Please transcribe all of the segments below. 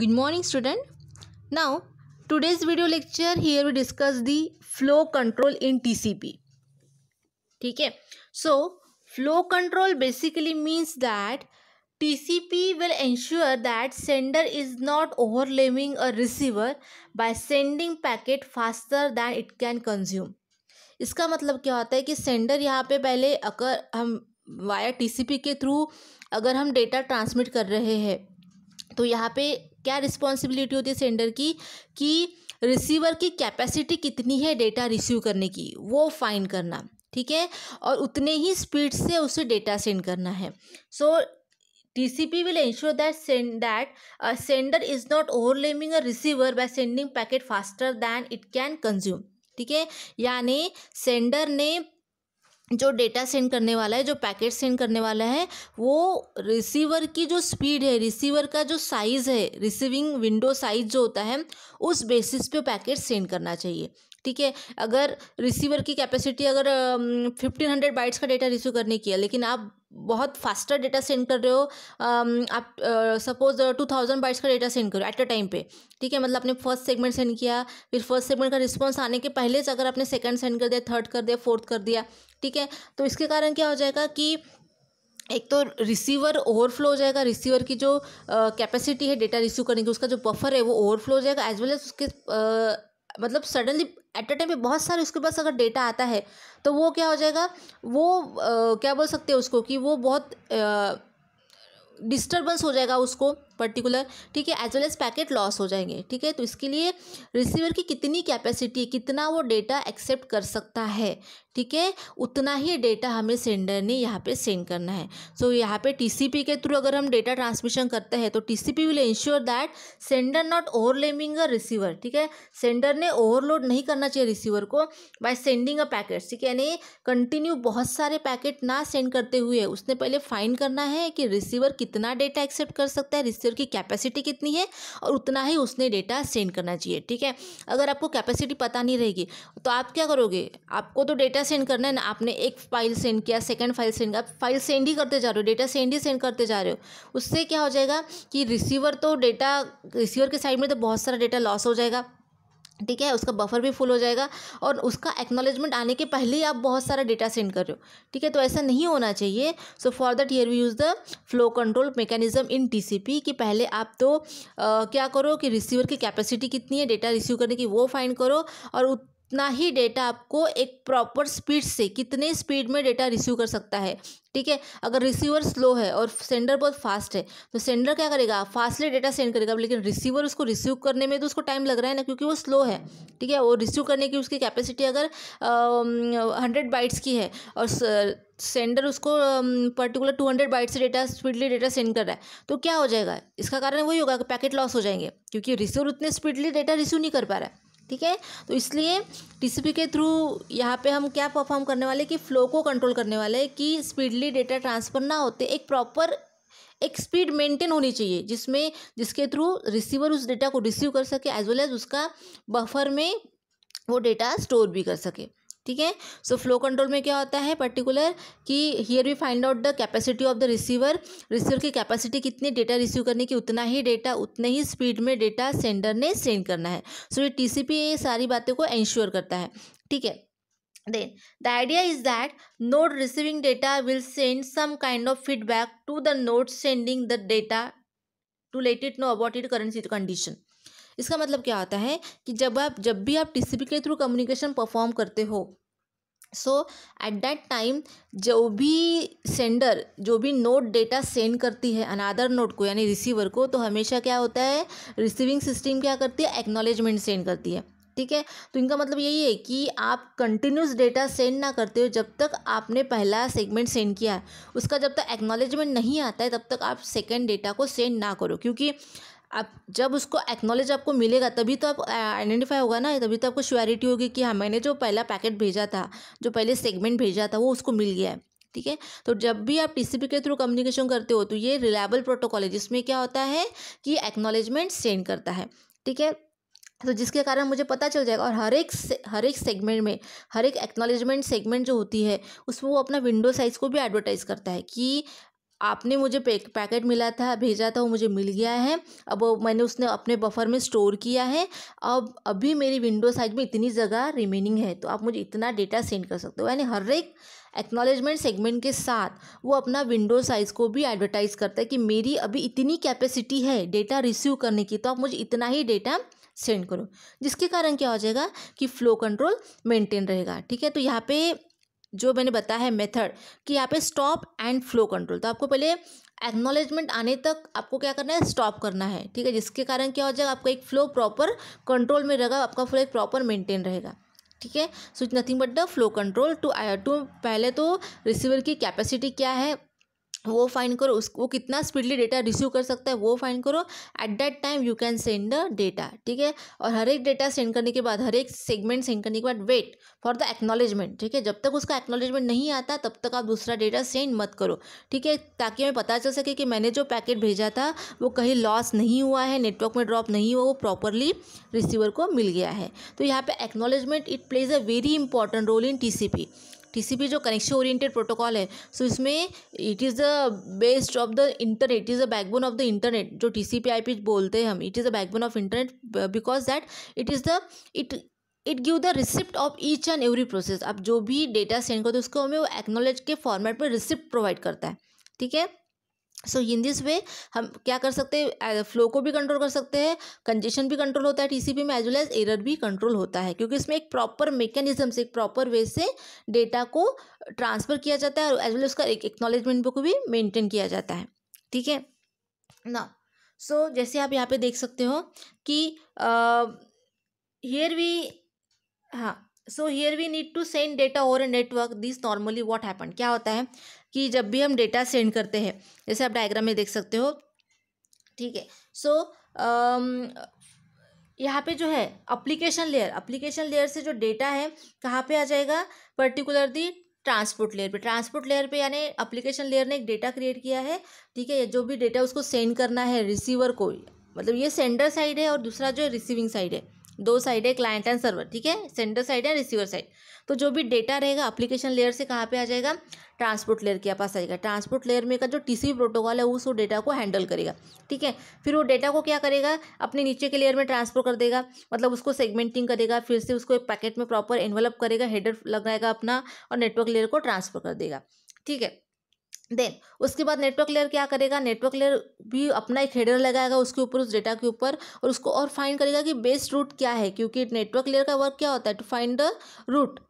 good morning student now today's video lecture here we discuss the flow control in tcp ठीक है so flow control basically means that tcp will ensure that sender is not overwhelming a receiver by sending packet faster than it can consume इसका मतलब क्या होता है कि sender यहाँ पे पहले अगर हम वाया टीसीपी के थ्रू अगर हम डेटा ट्रांसमिट कर रहे हैं तो यहाँ पे क्या रिस्पॉन्सिबिलिटी होती है सेंडर की कि रिसीवर की कैपेसिटी कितनी है डेटा रिसीव करने की वो फाइन करना ठीक है और उतने ही स्पीड से उसे डेटा सेंड करना है so T C P will ensure that send that sender is not overwhelming a receiver by sending packet faster than it can consume ठीक है यानी सेंडर ने जो डेटा सेंड करने वाला है जो पैकेट सेंड करने वाला है वो रिसीवर की जो स्पीड है रिसीवर का जो साइज़ है रिसीविंग विंडो साइज़ जो होता है उस बेसिस पे पैकेट सेंड करना चाहिए ठीक है अगर रिसीवर की कैपेसिटी अगर फिफ्टीन हंड्रेड बाइट्स का डेटा रिसीव करने की है लेकिन आप बहुत फास्टर डेटा सेंड कर रहे हो आप सपोज टू थाउजेंड बाइट्स का डेटा सेंड करो एट अ टाइम पे ठीक है मतलब आपने फर्स्ट सेगमेंट सेंड किया फिर फर्स्ट सेगमेंट का रिस्पांस आने के पहले से अगर आपने सेकंड सेंड कर दिया थर्ड कर दिया फोर्थ कर दिया ठीक है तो इसके कारण क्या हो जाएगा कि एक तो रिसीवर ओवरफ्लो हो जाएगा रिसीवर की जो कैपेसिटी है डेटा रिसीव करने की उसका जो बफर है वो ओवरफ्लो हो जाएगा एज वेल एज उसके आ, मतलब सडनली एट अ टाइम पे बहुत सारे उसके पास अगर डेटा आता है तो वो क्या हो जाएगा वो आ, क्या बोल सकते हैं उसको कि वो बहुत डिस्टर्बेंस हो जाएगा उसको पर्टिकुलर ठीक है as well as packet loss हो जाएंगे ठीक है तो इसके लिए रिसीवर की कितनी कैपेसिटी कितना वो डेटा एक्सेप्ट कर सकता है ठीक है उतना ही डेटा हमें सेंडर ने यहाँ पे सेंड करना है सो so, यहाँ पे टीसीपी के थ्रू अगर हम डेटा ट्रांसमिशन करते हैं तो TCP will ensure that sender not overwhelming a receiver ठीक है सेंडर ने ओवरलोड नहीं करना चाहिए रिसीवर को बाय सेंडिंग अ पैकेट ठीक है यानी कंटिन्यू बहुत सारे पैकेट ना सेंड करते हुए उसने पहले फाइन करना है कि रिसीवर कितना डेटा एक्सेप्ट कर सकता है प्रोसेसर की कैपेसिटी कितनी है और उतना ही उसने डेटा सेंड करना चाहिए ठीक है अगर आपको कैपेसिटी पता नहीं रहेगी तो आप क्या करोगे आपको तो डेटा सेंड करना है ना आपने एक फाइल सेंड किया सेकेंड फाइल सेंड किया फाइल सेंड ही करते जा रहे हो डेटा सेंड ही सेंड करते जा रहे हो उससे क्या हो जाएगा कि रिसीवर तो डेटा रिसीवर के साइड में तो बहुत सारा डेटा लॉस हो जाएगा ठीक है उसका बफर भी फुल हो जाएगा और उसका एक्नॉलेजमेंट आने के पहले ही आप बहुत सारा डेटा सेंड कर रहे हो ठीक है तो ऐसा नहीं होना चाहिए so for that here we use the flow control mechanism in TCP कि पहले आप तो आ, क्या करो कि रिसीवर की कैपेसिटी कितनी है डेटा रिसीव करने की वो फाइंड करो और उतना ही डेटा आपको एक प्रॉपर स्पीड से कितने स्पीड में डेटा रिसीव कर सकता है ठीक है अगर रिसीवर स्लो है और सेंडर बहुत फास्ट है तो सेंडर क्या करेगा फास्टली डेटा सेंड करेगा लेकिन रिसीवर उसको रिसीव करने में तो उसको टाइम लग रहा है ना क्योंकि वो स्लो है ठीक है वो रिसीव करने की उसकी कैपेसिटी अगर हंड्रेड बाइट्स की है और सेंडर उसको पर्टिकुलर टू हंड्रेड बाइट से डेटा स्पीडली डेटा सेंड कर रहा है तो क्या हो जाएगा इसका कारण वही होगा कि पैकेट लॉस हो जाएंगे क्योंकि रिसीवर उतने स्पीडली डेटा रिसीव नहीं कर पा रहा है ठीक है तो इसलिए टीसीपी के थ्रू यहाँ पे हम क्या परफॉर्म करने वाले कि फ्लो को कंट्रोल करने वाले कि स्पीडली डेटा ट्रांसफ़र ना होते एक प्रॉपर एक स्पीड मेंटेन होनी चाहिए जिसमें जिसके थ्रू रिसीवर उस डेटा को रिसीव कर सके एज वेल एज उसका बफर में वो डेटा स्टोर भी कर सके ठीक है सो फ्लो कंट्रोल में क्या होता है पर्टिकुलर कि here we find out the capacity of the receiver receiver की कैपेसिटी कितनी डेटा रिसीव करने की उतना ही डेटा उतने ही स्पीड में डेटा सेंडर ने सेंड करना है सो ये टी टीसीपी ये सारी बातें को एंश्योर करता है ठीक है then the idea is that node receiving data will send some kind of feedback to the node sending the data to let it know about it current condition इसका मतलब क्या आता है कि जब आप जब भी आप टीसीपी के थ्रू कम्युनिकेशन परफॉर्म करते हो सो एट दैट टाइम जो भी सेंडर जो भी नोट डेटा सेंड करती है अनादर नोट को यानी रिसीवर को तो हमेशा क्या होता है रिसीविंग सिस्टम क्या करती है एक्नॉलेजमेंट सेंड करती है ठीक है तो इनका मतलब यही है कि आप कंटिन्यूस डेटा सेंड ना करते हो जब तक आपने पहला सेगमेंट सेंड किया है उसका जब तक एक्नॉलेजमेंट नहीं आता है तब तक आप सेकेंड डेटा को सेंड ना करो क्योंकि आप जब उसको एक्नॉलेज आपको मिलेगा तभी तो आप आइडेंटिफाई होगा ना तभी तो आपको श्योरिटी होगी कि हाँ मैंने जो पहला पैकेट भेजा था जो पहले सेगमेंट भेजा था वो उसको मिल गया है ठीक है तो जब भी आप टीसीपी के थ्रू कम्युनिकेशन करते हो तो ये रिलायबल प्रोटोकॉल है जिसमें क्या होता है कि एक्नॉलेजमेंट सेंड करता है ठीक है तो जिसके कारण मुझे पता चल जाएगा और हर एक हर एक सेगमेंट में हर एक एक्नॉलेजमेंट सेगमेंट जो होती है उसमें वो अपना विंडो साइज़ को भी एडवर्टाइज़ करता है कि आपने मुझे पैक, पैकेट मिला था भेजा था वो मुझे मिल गया है अब वो मैंने उसने अपने बफर में स्टोर किया है अब अभी मेरी विंडो साइज में इतनी जगह रिमेनिंग है तो आप मुझे इतना डेटा सेंड कर सकते हो यानी हर एक एक्नॉलेजमेंट सेगमेंट के साथ वो अपना विंडो साइज़ को भी एडवर्टाइज करता है कि मेरी अभी इतनी कैपेसिटी है डेटा रिसीव करने की तो आप मुझे इतना ही डेटा सेंड करो जिसके कारण क्या हो जाएगा कि फ़्लो कंट्रोल मेंटेन रहेगा ठीक है तो यहाँ पे जो मैंने बताया है मेथड कि यहाँ पे स्टॉप एंड फ्लो कंट्रोल तो आपको पहले एक्नॉलेजमेंट आने तक आपको क्या करना है स्टॉप करना है ठीक है जिसके कारण क्या हो जाएगा आपका एक फ्लो प्रॉपर कंट्रोल में रहेगा आपका फ्लो एक प्रॉपर मेंटेन रहेगा ठीक है so it nothing but the flow control to to पहले तो रिसीवर की कैपेसिटी क्या है वो फाइंड करो उस वो कितना स्पीडली डेटा रिसीव कर सकता है वो फाइंड करो at that time you can send the data ठीक है और हर एक डेटा सेंड करने के बाद हर एक सेगमेंट सेंड करने के बाद वेट फॉर द एक्नॉलेजमेंट ठीक है जब तक उसका एक्नॉलेजमेंट नहीं आता तब तक आप दूसरा डेटा सेंड मत करो ठीक है ताकि हमें पता चल सके कि मैंने जो पैकेट भेजा था वो कहीं लॉस नहीं हुआ है नेटवर्क में ड्रॉप नहीं हुआ वो प्रॉपरली रिसीवर को मिल गया है तो यहाँ पर acknowledgement it plays a very important role in T TCP जो कनेक्शन ओरिएंटेड प्रोटोकॉल है सो so इसमें it is the best of the internet it is the backbone of the internet जो T C P I P बोलते हैं हम it is the backbone of internet because that it is the it it give the receipt of each and every process आप जो भी data send करते हो उसको हमें वो एक्नोलेज के फॉर्मेट पर रिसिप्ट प्रोवाइड करता है ठीक है सो इन दिस वे हम क्या कर सकते हैं फ्लो को भी कंट्रोल कर सकते हैं कंजेशन भी कंट्रोल होता है टीसीपी में एज वेल एज एरर भी कंट्रोल होता है क्योंकि इसमें एक प्रॉपर मेकेनिज्म से एक प्रॉपर वे से डेटा को ट्रांसफ़र किया जाता है और एज वेल उसका एक एक्नॉलेजमेंट को भी मेंटेन किया जाता है ठीक है ना सो जैसे आप यहाँ पे देख सकते हो कि हेयर वी हाँ so here we need to send data over a network this normally what happen क्या होता है कि जब भी हम डेटा सेंड करते हैं जैसे आप डायग्राम में देख सकते हो ठीक है सो um, यहाँ पे जो है अप्लीकेशन लेयर अप्लीकेशन लेयर से जो डेटा है कहाँ पे आ जाएगा पर्टिकुलरली ट्रांसपोर्ट लेयर पे ट्रांसपोर्ट लेयर पे यानी अप्लीकेशन लेयर ने एक डेटा क्रिएट किया है ठीक है जो भी डेटा उसको सेंड करना है रिसीवर को मतलब ये सेंडर साइड है और दूसरा जो है रिसीविंग साइड है दो साइड है क्लाइंट एंड सर्वर ठीक है sender side and receiver side तो जो भी डेटा रहेगा एप्लीकेशन लेयर से कहाँ पे आ जाएगा ट्रांसपोर्ट लेयर के पास आएगा ट्रांसपोर्ट लेयर में का जो टीसीपी प्रोटोकॉल है उस वो डेटा को हैंडल करेगा ठीक है फिर वो डेटा को क्या करेगा अपने नीचे के लेयर में ट्रांसफर कर देगा मतलब उसको सेगमेंटिंग करेगा फिर से उसको एक पैकेट में प्रॉपर इन्वेलप करेगा हेडर लगाएगा अपना और नेटवर्क लेयर को ट्रांसफर कर देगा ठीक है देन उसके बाद नेटवर्क लेयर क्या करेगा नेटवर्क लेयर भी अपना एक हेडर लगाएगा उसके ऊपर उस डेटा के ऊपर और उसको और फाइंड करेगा कि बेस्ट रूट क्या है क्योंकि नेटवर्क लेयर का वर्क क्या होता है to find the route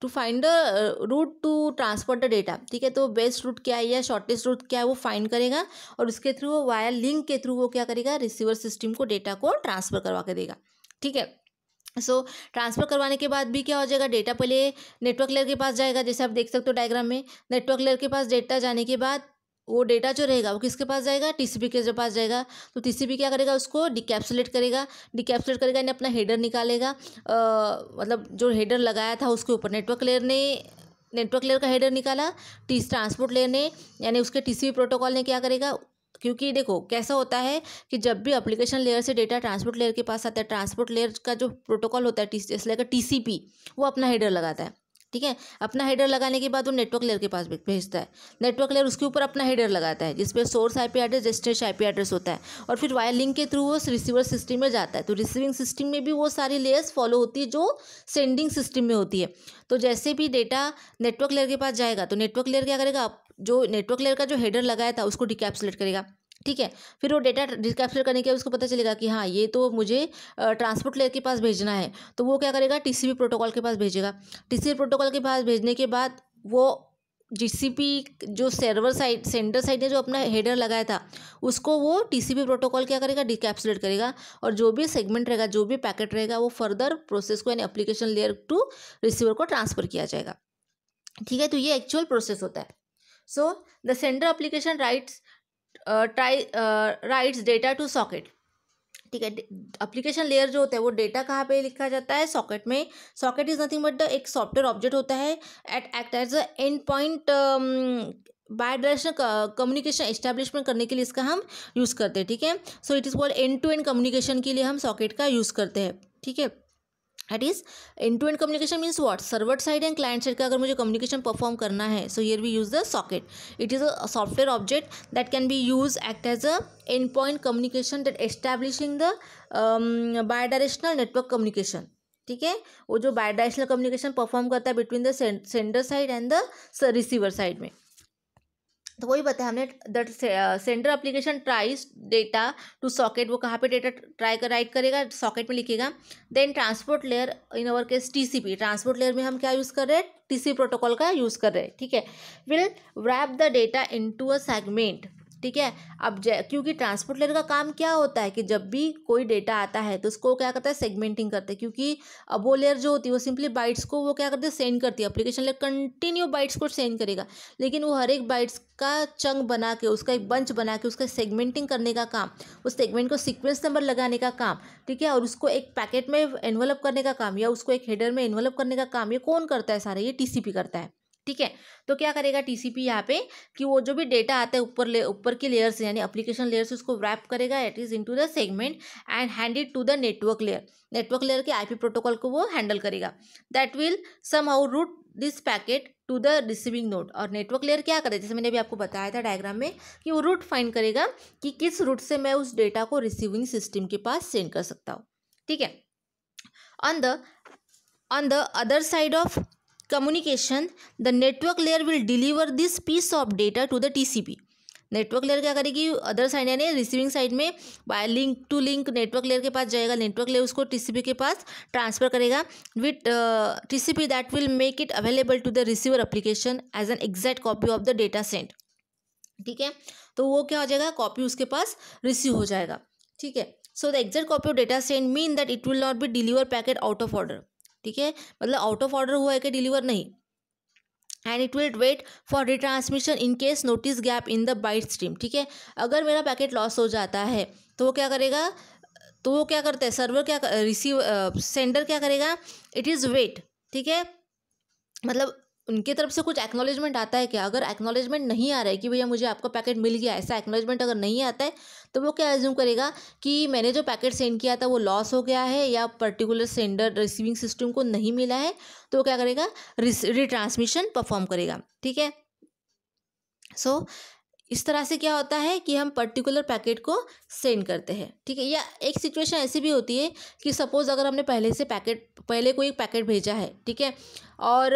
to find the route to transfer the data ठीक है तो बेस्ट रूट क्या है या शॉर्टेस्ट रूट क्या है वो फाइंड करेगा और उसके थ्रू वो वायर लिंक के थ्रू वो क्या करेगा रिसीवर सिस्टम को डेटा को ट्रांसफर करवा के देगा ठीक है सो so, ट्रांसफ़र करवाने के बाद भी क्या हो जाएगा डेटा पहले नेटवर्क लेयर के पास जाएगा जैसे आप देख सकते हो डायग्राम में नेटवर्क लेयर के पास डेटा जाने के बाद वो डेटा जो रहेगा वो किसके पास जाएगा टीसीपी के पास जाएगा तो टीसीपी क्या करेगा उसको डिकैप्सुलेट करेगा डिकैप्सुलेट करेगा यानी अपना हेडर निकालेगा आ, मतलब जो हेडर लगाया था उसके ऊपर नेटवर्क लेयर ने नेटवर्क लेयर का हेडर निकाला टी ट्रांसपोर्ट लेयर ने यानी उसके टीसीपी प्रोटोकॉल ने क्या करेगा क्योंकि देखो कैसा होता है कि जब भी अप्लीकेशन लेयर से डेटा ट्रांसपोर्ट लेयर के पास आता है ट्रांसपोर्ट लेयर का जो प्रोटोकॉल होता है टी सी का टी वो अपना हेडर लगाता है ठीक है अपना हेडर लगाने के बाद वो नेटवर्क लेयर के पास भेजता है नेटवर्क लेयर उसके ऊपर अपना हेडर लगाता है जिसपे source IP address destination IP address होता है और फिर वायर लिंक के थ्रू वो रिसीवर सिस्टम में जाता है तो रिसीविंग सिस्टम में भी वो सारी लेयर्स फॉलो होती है जो सेंडिंग सिस्टम में होती है तो जैसे भी डेटा नेटवर्क लेयर के पास जाएगा तो नेटवर्क लेयर क्या करेगा जो नेटवर्क लेयर का जो हेडर लगाया था उसको डिकैप्सुलेट करेगा ठीक है फिर वो डेटा रिकैप्चर करने के उसको पता चलेगा कि हाँ ये तो मुझे ट्रांसपोर्ट लेयर के पास भेजना है तो वो क्या करेगा टीसीपी प्रोटोकॉल के पास भेजेगा टीसीपी प्रोटोकॉल के पास भेजने के बाद वो जीसीपी जो सर्वर साइड सेंटर साइड ने जो अपना हेडर लगाया था उसको वो टीसीपी प्रोटोकॉल क्या करेगा डिकैप्सुलेट करेगा और जो भी सेगमेंट रहेगा जो भी पैकेट रहेगा वो फर्दर प्रोसेस को यानी एप्लीकेशन लेयर टू रिसीवर को ट्रांसफर किया जाएगा ठीक है तो ये एक्चुअल प्रोसेस होता है so the sender application writes try writes data to socket ठीक है अप्लीकेशन लेयर जो होता है वो डेटा कहाँ पे लिखा जाता है सॉकेट में सॉकेट इज नथिंग बट एक सॉफ्टवेयर ऑब्जेक्ट होता है it act as a end point bidirection communication establishment करने के लिए इसका हम यूज़ करते हैं ठीक है so it is called end to end communication के लिए हम सॉकेट का यूज़ करते हैं ठीक है it is end to end communication means what server side and client side का अगर मुझे कम्युनिकेशन परफॉर्म करना है so here we use the socket it is a software object that can be use act as a end point communication that establishing the bidirectional network communication ठीक है वो जो bye directional communication perform करता है between the sender side and the receiver side में तो वही बताया हमने that sender application tries data to socket वो कहाँ पे डेटा ट्राई कर राइट करेगा सॉकेट में लिखेगा then transport layer in our case TCP transport layer में हम क्या यूज़ कर रहे हैं पी प्रोटोकॉल का यूज़ कर रहे हैं ठीक है will wrap the data into a segment ठीक है अब क्योंकि ट्रांसपोर्ट लेयर का काम क्या होता है कि जब भी कोई डेटा आता है तो उसको क्या करता है सेगमेंटिंग करते हैं क्योंकि अब वो लेयर जो होती है वो सिंपली बाइट्स को वो क्या करते हैं सेंड करती है अप्लीकेशन लेयर कंटिन्यू बाइट्स को सेंड करेगा लेकिन वो हर एक बाइट्स का चंग बना के उसका एक बंच बना के उसका सेगमेंटिंग करने का काम उस सेगमेंट को सिक्वेंस नंबर लगाने का काम ठीक है और उसको एक पैकेट में एनवलप करने का काम या उसको एक हेडर में एनवलप करने का काम ये कौन करता है सारा ये टी करता है ठीक है तो क्या करेगा टीसीपी यहाँ पे कि वो जो भी डेटा आता है ऊपर ले ऊपर की लेयर से यानी एप्लीकेशन लेयर से उसको रैप करेगा it is into the segment and hand it to the network layer network layer के आईपी प्रोटोकॉल को वो हैंडल करेगा that will somehow route this packet to the receiving node और network layer क्या करे जैसे मैंने अभी आपको बताया था डायग्राम में कि वो रूट फाइंड करेगा कि किस रूट से मैं उस डेटा को रिसीविंग सिस्टम के पास सेंड कर सकता हूँ ठीक है on the on the other side of communication the network layer will deliver this piece of data to the T network layer क्या करेगी अदर साइड यानी रिसीविंग साइड में by link to link network layer के पास जाएगा network layer उसको TCP के पास ट्रांसफर करेगा with TCP that will make it available to the receiver application as an exact copy of the data send ठीक है तो वो क्या हो जाएगा कॉपी उसके पास रिसीव हो जाएगा ठीक है so the exact copy of data send mean that it will not be deliver packet out of order ठीक है मतलब आउट ऑफ ऑर्डर हुआ है कि डिलीवर नहीं and it will wait for retransmission in case notice gap in the byte stream ठीक है अगर मेरा पैकेट लॉस हो जाता है तो वो क्या करेगा तो वो क्या करता है सर्वर क्या रिसीव सेंडर क्या करेगा इट इज़ वेट ठीक है मतलब उनके तरफ से कुछ एक्नोलेजमेंट आता है क्या अगर एक्नोलेजमेंट नहीं आ रहा है कि भैया मुझे आपका पैकेट मिल गया ऐसा एक्नोलेजमेंट अगर नहीं आता है तो वो क्या एज्यूम करेगा कि मैंने जो पैकेट सेंड किया था वो लॉस हो गया है या पर्टिकुलर सेंडर रिसीविंग सिस्टम को नहीं मिला है तो वो क्या करेगा रिट्रांसमिशन परफॉर्म करेगा ठीक है सो so, इस तरह से क्या होता है कि हम पर्टिकुलर पैकेट को सेंड करते हैं ठीक है या एक सिचुएशन ऐसी भी होती है कि सपोज़ अगर हमने पहले से पैकेट पहले कोई पैकेट भेजा है ठीक है और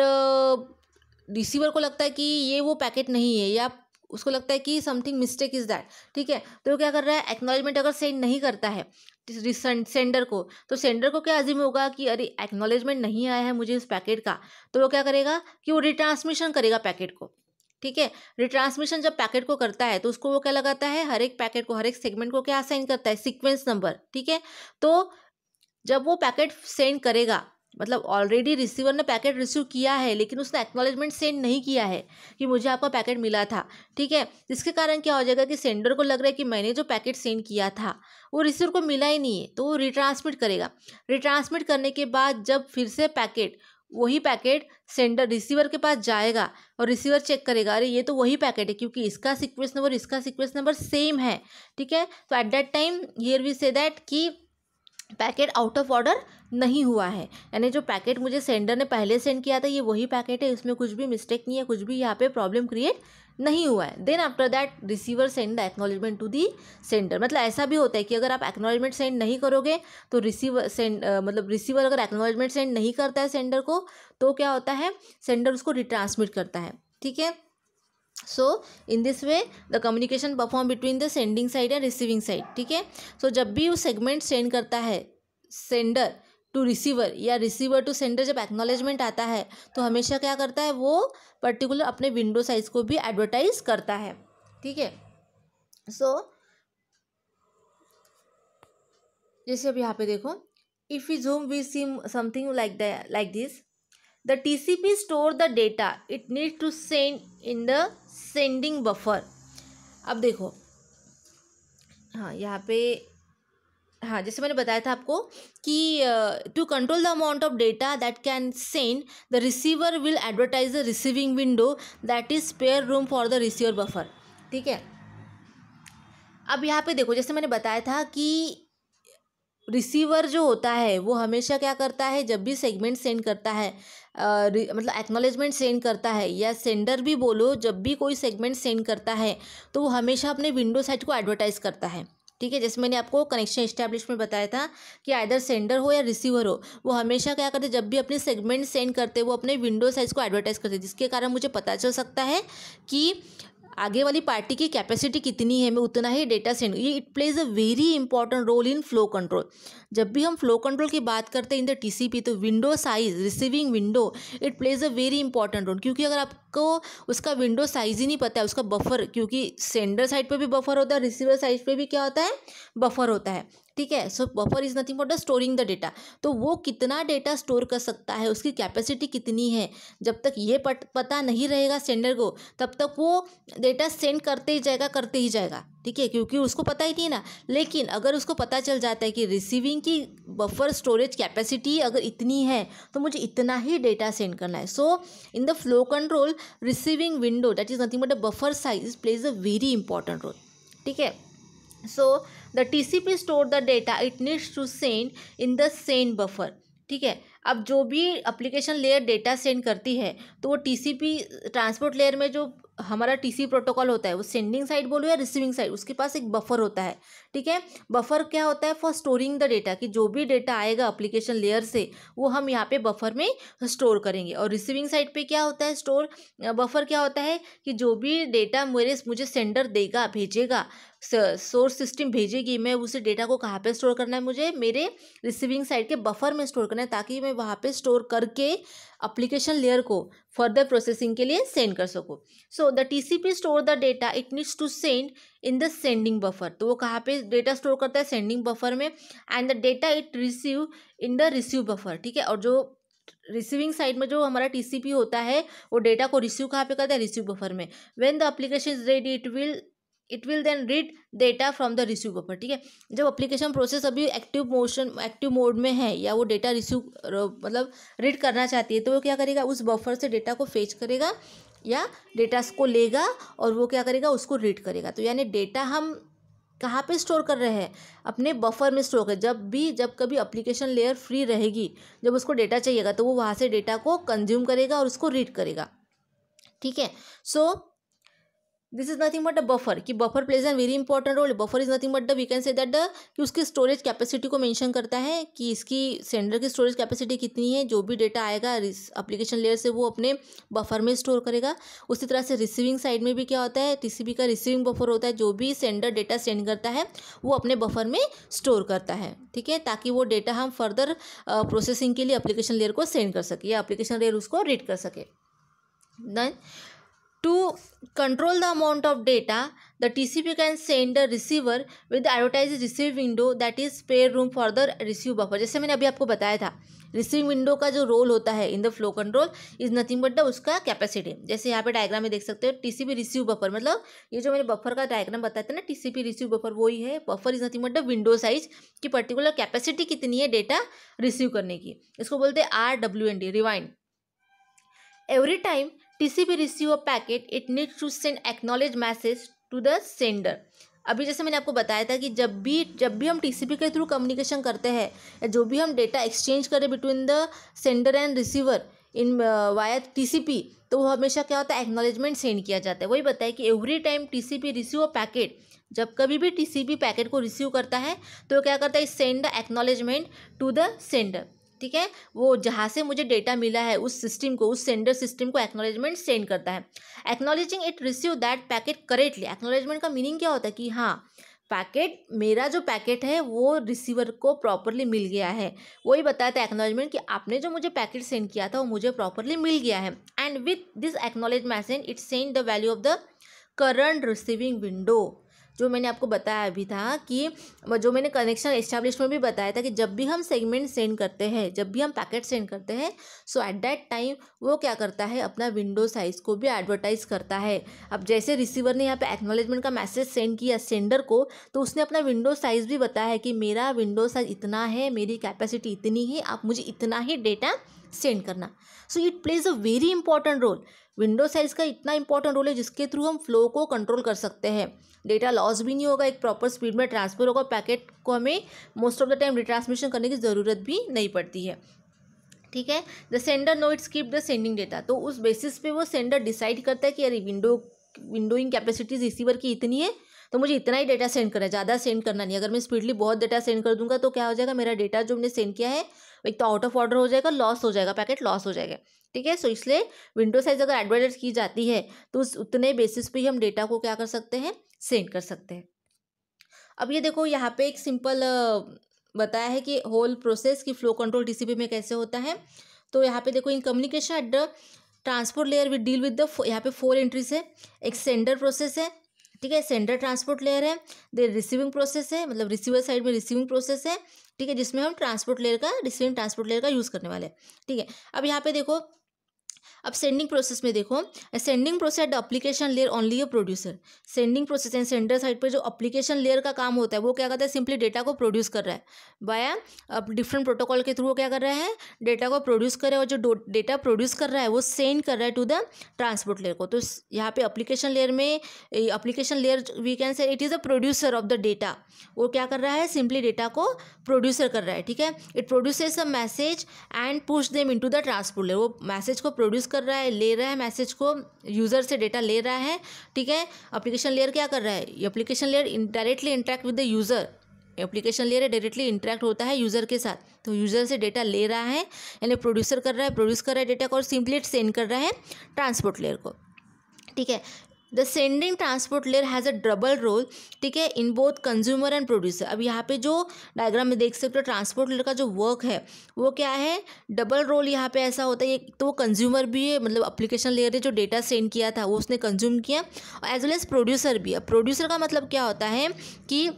रिसीवर को लगता है कि ये वो पैकेट नहीं है या उसको लगता है कि समथिंग मिस्टेक इज़ दैट ठीक है तो क्या कर रहा है एक्नॉलेजमेंट अगर सेंड नहीं करता है सेंडर को तो सेंडर को क्या अजीम होगा कि अरे एक्नॉलेजमेंट नहीं आया है मुझे इस पैकेट का तो वो क्या करेगा कि वो रिट्रांसमिशन करेगा पैकेट को ठीक है रिट्रांसमिशन जब पैकेट को करता है तो उसको वो क्या लगाता है हर एक पैकेट को हर एक सेगमेंट को क्या असाइन करता है सिक्वेंस नंबर ठीक है तो जब वो पैकेट सेंड करेगा मतलब ऑलरेडी रिसीवर ने पैकेट रिसीव किया है लेकिन उसने एक्नॉलेजमेंट सेंड नहीं किया है कि मुझे आपका पैकेट मिला था ठीक है जिसके कारण क्या हो जाएगा कि सेंडर को लग रहा है कि मैंने जो पैकेट सेंड किया था वो रिसीवर को मिला ही नहीं है तो वो रिट्रांसमिट करेगा रिट्रांसमिट करने के बाद जब फिर से पैकेट वही पैकेट सेंडर रिसीवर के पास जाएगा और रिसीवर चेक करेगा अरे ये तो वही पैकेट है क्योंकि इसका सिक्वेंस नंबर इसका सिक्वेंस नंबर सेम है ठीक है तो at that time here we say that कि पैकेट आउट ऑफ ऑर्डर नहीं हुआ है यानी जो पैकेट मुझे सेंडर ने पहले सेंड किया था ये वही पैकेट है इसमें कुछ भी मिस्टेक नहीं है कुछ भी यहाँ पे प्रॉब्लम क्रिएट नहीं हुआ है then after that receiver send the acknowledgement to the sender मतलब ऐसा भी होता है कि अगर आप एक्नोलॉजमेंट सेंड नहीं करोगे तो रिसीवर सेंड मतलब रिसीवर अगर एक्नोलॉजमेंट सेंड नहीं करता है सेंडर को तो क्या होता है सेंडर उसको रिट्रांसमिट करता है ठीक है so in this way the communication perform between the sending side and receiving side ठीक है सो जब भी वो सेगमेंट सेंड करता है सेंडर टू रिसीवर या रिसीवर टू सेंडर जब एक्नॉलेजमेंट आता है तो हमेशा क्या करता है वो पर्टिकुलर अपने विंडो साइज को भी एडवर्टाइज करता है ठीक है सो जैसे अब यहाँ पे देखो if you zoom we see something like the like this the tcp store the data it needs to send in the sending buffer अब देखो हाँ यहाँ पे हाँ जैसे मैंने बताया था आपको कि to control the amount of data that can send the receiver will advertise the receiving window that is spare room for the receiver buffer ठीक है अब यहाँ पे देखो जैसे मैंने बताया था कि रिसीवर जो होता है वो हमेशा क्या करता है जब भी सेगमेंट सेंड करता है आ, मतलब एक्नोलेजमेंट सेंड करता है या सेंडर भी बोलो जब भी कोई सेगमेंट सेंड करता है तो वो हमेशा अपने विंडो साइट को एडवर्टाइज़ करता है ठीक है जैसे मैंने आपको कनेक्शन इस्टेब्लिशमेंट बताया था कि आइदर सेंडर हो या रिसीवर हो वो हमेशा क्या करते जब भी अपने सेगमेंट सेंड करते वो अपने विंडो साइज़ को एडवर्टाइज़ करते जिसके कारण मुझे पता चल सकता है कि आगे वाली पार्टी की कैपेसिटी कितनी है मैं उतना ही डेटा सेंड ये it plays a very important role in flow control जब भी हम फ्लो कंट्रोल की बात करते हैं इन द टीसीपी तो window size receiving window it plays a very important role क्योंकि अगर आपको उसका विंडो साइज ही नहीं पता है उसका बफर क्योंकि सेंडर साइड पर भी बफर होता है रिसीवर साइड पर भी क्या होता है बफर होता है ठीक है so buffer is nothing but the storing the data तो वो कितना डेटा स्टोर कर सकता है उसकी कैपेसिटी कितनी है जब तक ये पत, पता नहीं रहेगा सेंडर को तब तक वो डेटा सेंड करते ही जाएगा करते ही जाएगा ठीक है क्योंकि उसको पता ही नहीं ना लेकिन अगर उसको पता चल जाता है कि रिसीविंग की बफर स्टोरेज कैपेसिटी अगर इतनी है तो मुझे इतना ही डेटा सेंड करना है so in the flow control receiving window that is nothing but a buffer size plays a very important role ठीक है so so, the T C P store the data it needs to send in the send buffer ठीक है अब जो भी application layer data send करती है तो वो T C P transport layer में जो हमारा टी सी प्रोटोकॉल होता है वो सेंडिंग साइड बोलो या रिसीविंग साइड उसके पास एक बफर होता है ठीक है बफर क्या होता है फॉर स्टोरिंग द डेटा कि जो भी डेटा आएगा अप्लीकेशन लेयर से वो हम यहाँ पे बफर में स्टोर करेंगे और रिसीविंग साइड पे क्या होता है स्टोर बफर क्या होता है कि जो भी डेटा मेरे मुझे सेंडर देगा भेजेगा सोर्स सिस्टम भेजेगी मैं उसे डेटा को कहाँ पे स्टोर करना है मुझे मेरे रिसीविंग साइड के बफर में स्टोर करना है ताकि मैं वहाँ पे स्टोर करके अप्लीकेशन लेयर को फर्दर प्रोसेसिंग के लिए सेंड कर सकूँ so the T C P store the data it needs to send in the sending buffer तो वो कहाँ पे डेटा स्टोर करता है सेंडिंग बफर में and the data it receive in the receive buffer ठीक है और जो रिसीविंग साइड में जो हमारा टीसीपी होता है वो डेटा को रिसीव कहाँ पे करता है रिसीव बफर में when the application is ready it will it will then read data from the receive buffer ठीक है जब अप्लीकेशन प्रोसेस अभी एक्टिव मोशन एक्टिव मोड में है या वो डेटा रिसीव मतलब रीड करना चाहती है तो वो क्या करेगा उस बफर से डेटा को फेच करेगा या डेटा को लेगा और वो क्या करेगा उसको रीड करेगा तो यानी डेटा हम कहाँ पे स्टोर कर रहे हैं अपने बफर में स्टोर कर जब भी जब कभी अप्लीकेशन लेयर फ्री रहेगी जब उसको डेटा चाहिएगा तो वो वहाँ से डेटा को कंज्यूम करेगा और उसको रीड करेगा ठीक है so so, this is nothing but a buffer कि buffer plays an very important role buffer is nothing but the we can say that the कि उसकी स्टोरेज कैपेसिटी को मेंशन करता है कि इसकी सेंडर की स्टोरेज कैपेसिटी कितनी है जो भी डेटा आएगा अप्लीकेशन लेयर से वो अपने बफर में स्टोर करेगा उसी तरह से रिसीविंग साइड में भी क्या होता है टीसीबी का रिसीविंग बफर होता है जो भी सेंडर डेटा सेंड करता है वो अपने बफर में स्टोर करता है ठीक है ताकि वो डेटा हम फर्दर प्रोसेसिंग के लिए अप्लीकेशन लेयर को सेंड कर सके या अप्लीकेशन लेयर उसको रीड कर सके then To control the amount of data, the TCP can send the receiver with the advertised receive window that is spare room for the receive buffer. जैसे मैंने अभी आपको बताया था रिसीव विंडो का जो रोल होता है in the flow control is nothing but the उसका कैपेसिटी जैसे यहाँ पे डायग्राम में देख सकते हो टीसीपी रिसीव बफर मतलब ये जो मैंने बफर का डायग्राम बताया था ना टीसीपी रिसीव बफर वही है buffer is nothing but the window size की पर्टिकुलर कैपेसिटी कितनी है डेटा रिसीव करने की इसको बोलते हैं R W N D rewind every time TCP receive a packet, it needs to send acknowledge message to the sender. अभी जैसे मैंने आपको बताया था कि जब भी जब भी हम TCP के थ्रू कम्युनिकेशन करते हैं या जो भी हम डेटा एक्सचेंज करें between the sender and receiver in via TCP, तो वो हमेशा क्या होता है एक्नॉलेजमेंट सेंड किया जाता है वही बताया कि every time TCP receive a packet जब कभी भी TCP पैकेट को रिसीव करता है तो क्या करता है send acknowledgement to the sender ठीक है वो जहाँ से मुझे डेटा मिला है उस सिस्टम को उस सेंडर सिस्टम को एक्नोलेजमेंट सेंड करता है acknowledging it receive that packet correctly acknowledgement का मीनिंग क्या होता है कि हाँ पैकेट मेरा जो पैकेट है वो रिसीवर को प्रॉपरली मिल गया है वही बताया था एक्नोलेजमेंट कि आपने जो मुझे पैकेट सेंड किया था वो मुझे प्रॉपरली मिल गया है and with this acknowledge message it send the value of the current receiving window जो मैंने आपको बताया अभी था कि जो मैंने कनेक्शन इस्टेब्लिश में भी बताया था कि जब भी हम सेगमेंट सेंड करते हैं जब भी हम पैकेट सेंड करते हैं सो एट दैट टाइम वो क्या करता है अपना विंडो साइज़ को भी एडवर्टाइज़ करता है अब जैसे रिसीवर ने यहाँ पे एक्नोलेजमेंट का मैसेज सेंड किया सेंडर को तो उसने अपना विंडो साइज़ भी बताया है कि मेरा विंडो साइज़ इतना है मेरी कैपेसिटी इतनी है आप मुझे इतना ही डेटा सेंड करना so it plays a very important role window size का इतना इंपॉर्टेंट रोल है जिसके थ्रू हम फ्लो को कंट्रोल कर सकते हैं डेटा लॉस भी नहीं होगा एक प्रॉपर स्पीड में ट्रांसफ़र होगा पैकेट को हमें most of the time retransmission करने की ज़रूरत भी नहीं पड़ती है ठीक है the sender know its keep the sending data तो उस बेसिस पे वो सेंडर डिसाइड करता है कि अरे विंडो विंडोइंग कैपेसिटीज रिसीवर की इतनी है तो मुझे इतना ही डेटा सेंड करना है ज़्यादा सेंड करना नहीं अगर मैं स्पीडली बहुत डेटा सेंड कर दूंगा तो क्या हो जाएगा मेरा डेटा जो हमने सेंड किया है एक तो आउट ऑफ ऑर्डर हो जाएगा लॉस हो जाएगा पैकेट लॉस हो जाएगा ठीक है सो इसलिए विंडो साइज अगर एडवर्टाइज की जाती है तो उस उतने बेसिस पे ही हम डेटा को क्या कर सकते हैं सेंड कर सकते हैं अब ये देखो यहाँ पे एक सिंपल बताया है कि होल प्रोसेस की फ्लो कंट्रोल टीसीपी में कैसे होता है तो यहाँ पे देखो in communication at the transport layer with deal with the यहाँ पे फोर एंट्रीज है एक सेंडर प्रोसेस है ठीक है सेंडर ट्रांसपोर्ट लेयर है दे रिसीविंग प्रोसेस है मतलब रिसीवर साइड में रिसीविंग प्रोसेस है ठीक है जिसमें हम ट्रांसपोर्ट लेयर का रिसीविंग ट्रांसपोर्ट लेयर का यूज़ करने वाले हैं ठीक है अब यहाँ पे देखो अब सेंडिंग प्रोसेस में देखो sending process at the application layer only a producer sending process and sender side पर जो अप्लीकेशन लेयर का काम होता है वो क्या करता है सिंपली डेटा को प्रोड्यूस कर रहा है बाया अब डिफरेंट प्रोटोकॉल के थ्रू क्या कर रहा है डेटा को प्रोड्यूस कर रहा है और जो डेटा प्रोड्यूस कर रहा है वो सेंड कर रहा है टू द ट्रांसपोर्ट लेयर को तो यहाँ पे अप्लीकेशन लेयर में application layer we can say it is the producer of the data वो क्या कर रहा है सिंपली डेटा को प्रोड्यूसर कर रहा है ठीक है it produces a message and push them to the transport layer वो मैसेज को प्रोड्यूस कर रहा है ले रहा है मैसेज को यूज़र से डेटा ले रहा है ठीक है अप्लीकेशन लेयर क्या कर रहा है application layer directly interact with the user application layer directly interact होता है यूज़र के साथ तो यूज़र से डेटा ले रहा है यानी प्रोड्यूसर कर रहा है प्रोड्यूस कर रहा है डेटा को और सिंपली सेंड कर रहा है ट्रांसपोर्ट लेयर को ठीक है the sending transport layer has a double role ठीक है in both consumer and producer अब यहाँ पे जो डायग्राम में देख सकते हो ट्रांसपोर्ट लेयर का जो वर्क है वो क्या है डबल रोल यहाँ पे ऐसा होता है तो वो कंज्यूमर भी है मतलब अप्लीकेशन लेयर ने जो डेटा सेंड किया था वो उसने कंज्यूम किया और एज वेल एज प्रोड्यूसर भी है प्रोड्यूसर का मतलब क्या होता है कि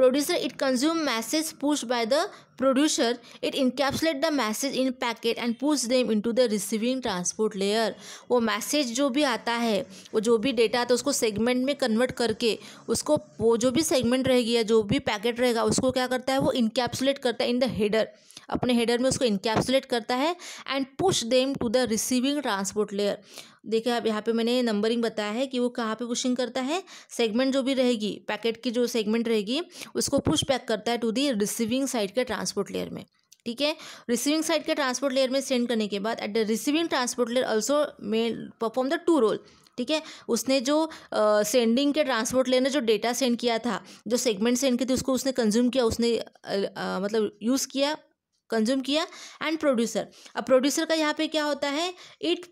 producer it consume message pushed by the producer it encapsulate the message in packet and push them into the receiving transport layer वो message जो भी आता है वो जो भी data आता है उसको segment में convert करके उसको वो जो भी segment रहेगी या जो भी packet रहेगा उसको क्या करता है वो encapsulate करता है in the header अपने हेडर में उसको इनकेप्सुलेट करता है and push them to the receiving transport layer देखिए अब यहाँ पे मैंने नंबरिंग बताया है कि वो कहाँ पे पुशिंग करता है सेगमेंट जो भी रहेगी पैकेट की जो सेगमेंट रहेगी उसको पुश पैक करता है टू दी रिसीविंग साइड के ट्रांसपोर्ट लेयर में ठीक है रिसीविंग साइड के ट्रांसपोर्ट लेयर में सेंड करने के बाद at the receiving transport layer also may perform the two role ठीक है उसने जो सेंडिंग uh, के ट्रांसपोर्ट लेयर ने जो डेटा सेंड किया था जो सेगमेंट सेंड की थी उसको उसने कंज्यूम किया उसने uh, uh, मतलब यूज़ किया कंज्यूम किया एंड प्रोड्यूसर अब प्रोड्यूसर का यहाँ पे क्या होता है it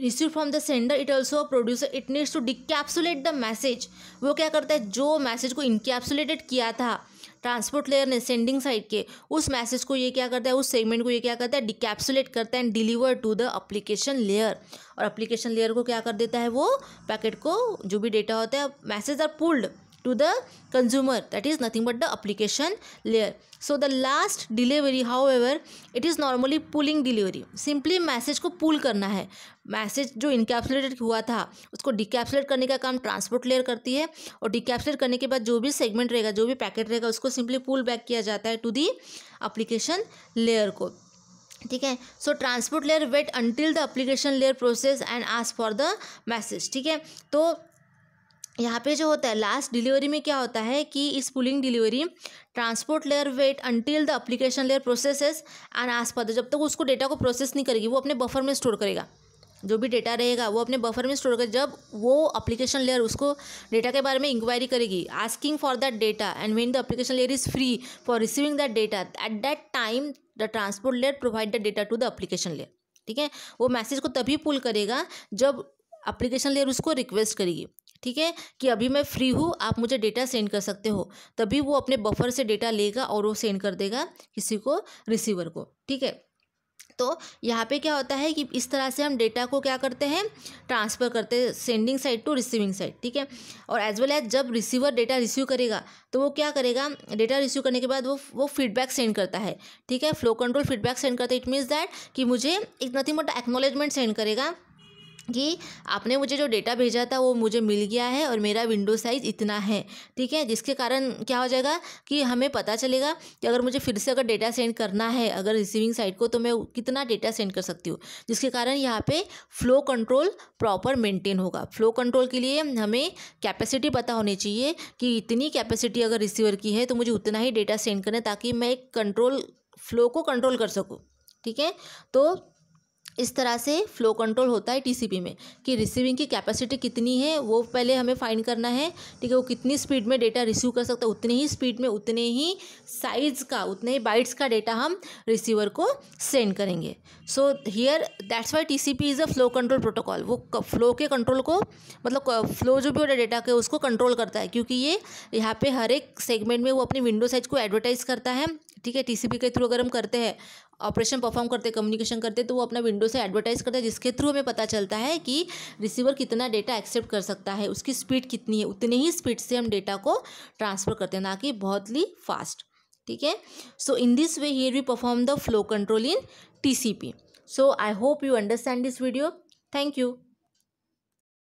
receive from the sender it also producer it needs to decapsulate the message वो क्या करता है जो मैसेज को इनकैप्सुलेटेड किया था ट्रांसपोर्ट लेयर ने सेंडिंग साइड के उस मैसेज को ये क्या करता है उस सेगमेंट को ये क्या करता है डिकैप्सुलेट करता है and deliver to the application layer और अप्लीकेशन लेयर को क्या कर देता है वो पैकेट को जो भी डेटा होता है message are pulled to the consumer that is nothing but the application layer so the last delivery however it is normally pulling delivery simply message को pull करना है मैसेज जो इनकैप्सुलेटेड हुआ था उसको डिकैप्सुलेट करने का काम ट्रांसपोर्ट लेयर करती है और डिकैप्सुलेट करने के बाद जो भी सेगमेंट रहेगा जो भी पैकेट रहेगा उसको सिंपली पुल बैक किया जाता है टू दी अप्लीकेशन लेयर को ठीक है so transport layer wait until the application layer process and ask for the message ठीक है तो यहाँ पे जो होता है लास्ट डिलीवरी में क्या होता है कि इस pulling delivery transport layer wait until the application layer processes and आस पाता जब तक तो उसको डेटा को प्रोसेस नहीं करेगी वो अपने बफर में स्टोर करेगा जो भी डेटा रहेगा वो अपने बफर में स्टोर करेगा जब वो अप्लीकेशन लेयर उसको डेटा के बारे में इंक्वायरी करेगी asking for that data and when the application layer is free for receiving that data at that time the transport layer provide the data to the application layer ठीक है वो message को तभी पुल करेगा जब अप्लीकेशन लेयर उसको request करेगी ठीक है कि अभी मैं फ्री हूँ आप मुझे डेटा सेंड कर सकते हो तभी वो अपने बफर से डेटा लेगा और वो सेंड कर देगा किसी को रिसीवर को ठीक है तो यहाँ पे क्या होता है कि इस तरह से हम डेटा को क्या करते हैं ट्रांसफ़र करते हैं sending side to receiving side ठीक है और एज वेल एज जब रिसीवर डेटा रिसीव करेगा तो वो क्या करेगा डेटा रिसीव करने के बाद वो वो फीडबैक सेंड करता है ठीक है फ्लो कंट्रोल फीडबैक सेंड करता है इट मीन्स दैट कि मुझे एक नथिंग मोटा एक्नोलेजमेंट सेंड करेगा कि आपने मुझे जो डेटा भेजा था वो मुझे मिल गया है और मेरा विंडो साइज़ इतना है ठीक है जिसके कारण क्या हो जाएगा कि हमें पता चलेगा कि अगर मुझे फिर से अगर डेटा सेंड करना है अगर रिसीविंग साइड को तो मैं कितना डेटा सेंड कर सकती हूँ जिसके कारण यहाँ पे फ्लो कंट्रोल प्रॉपर मेंटेन होगा फ्लो कंट्रोल के लिए हमें कैपेसिटी पता होनी चाहिए कि इतनी कैपेसिटी अगर रिसीवर की है तो मुझे उतना ही डेटा सेंड करना ताकि मैं कंट्रोल फ्लो को कंट्रोल कर सकूँ ठीक है तो इस तरह से फ्लो कंट्रोल होता है टीसीपी में कि रिसीविंग की कैपेसिटी कितनी है वो पहले हमें फाइंड करना है ठीक है वो कितनी स्पीड में डेटा रिसीव कर सकता है उतने ही स्पीड में उतने ही साइज़ का उतने ही बाइट्स का डेटा हम रिसीवर को सेंड करेंगे so here that's why T C P is a flow control protocol वो फ्लो के कंट्रोल को मतलब फ्लो जो भी होता है डेटा के उसको कंट्रोल करता है क्योंकि ये यहाँ पर हर एक सेगमेंट में वो अपनी विंडो साइज को एडवर्टाइज़ करता है ठीक है टीसीपी के थ्रू अगर हम करते हैं ऑपरेशन परफॉर्म करते कम्युनिकेशन करते तो वो अपना विंडो से एडवर्टाइज करता है जिसके थ्रू हमें पता चलता है कि रिसीवर कितना डेटा एक्सेप्ट कर सकता है उसकी स्पीड कितनी है उतनी ही स्पीड से हम डेटा को ट्रांसफ़र करते हैं ना कि बहुत ही फास्ट ठीक है so in this way here we perform the flow control in T C P so I hope you understand this video thank you